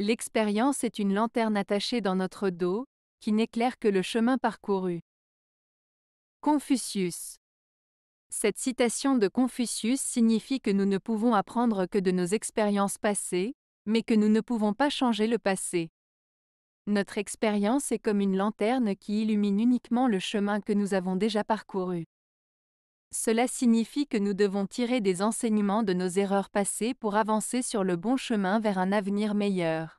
L'expérience est une lanterne attachée dans notre dos, qui n'éclaire que le chemin parcouru. Confucius. Cette citation de Confucius signifie que nous ne pouvons apprendre que de nos expériences passées, mais que nous ne pouvons pas changer le passé. Notre expérience est comme une lanterne qui illumine uniquement le chemin que nous avons déjà parcouru. Cela signifie que nous devons tirer des enseignements de nos erreurs passées pour avancer sur le bon chemin vers un avenir meilleur.